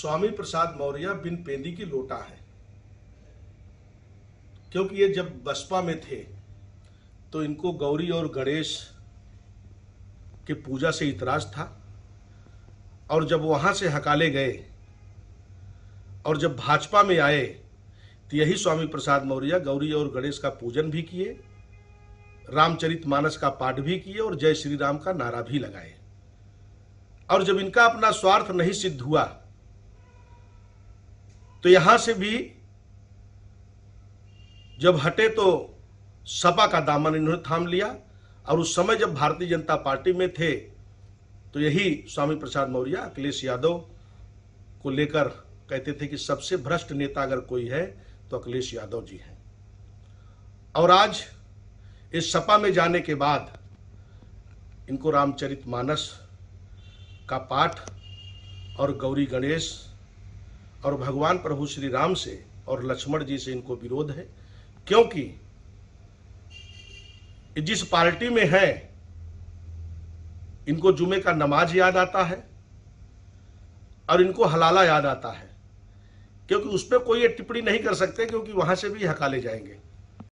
स्वामी प्रसाद मौर्य बिन पेंदी की लोटा है क्योंकि ये जब बसपा में थे तो इनको गौरी और गणेश के पूजा से इतराज था और जब वहां से हकाले गए और जब भाजपा में आए तो यही स्वामी प्रसाद मौर्य गौरी और गणेश का पूजन भी किए रामचरित मानस का पाठ भी किए और जय श्री राम का नारा भी लगाए और जब इनका अपना स्वार्थ नहीं सिद्ध हुआ तो यहां से भी जब हटे तो सपा का दामन इन्होंने थाम लिया और उस समय जब भारतीय जनता पार्टी में थे तो यही स्वामी प्रसाद मौर्य अखिलेश यादव को लेकर कहते थे कि सबसे भ्रष्ट नेता अगर कोई है तो अखिलेश यादव जी हैं और आज इस सपा में जाने के बाद इनको रामचरित मानस का पाठ और गौरी गणेश और भगवान प्रभु श्री राम से और लक्ष्मण जी से इनको विरोध है क्योंकि जिस पार्टी में है इनको जुमे का नमाज याद आता है और इनको हलाला याद आता है क्योंकि उस पर कोई टिप्पणी नहीं कर सकते क्योंकि वहां से भी हकाले जाएंगे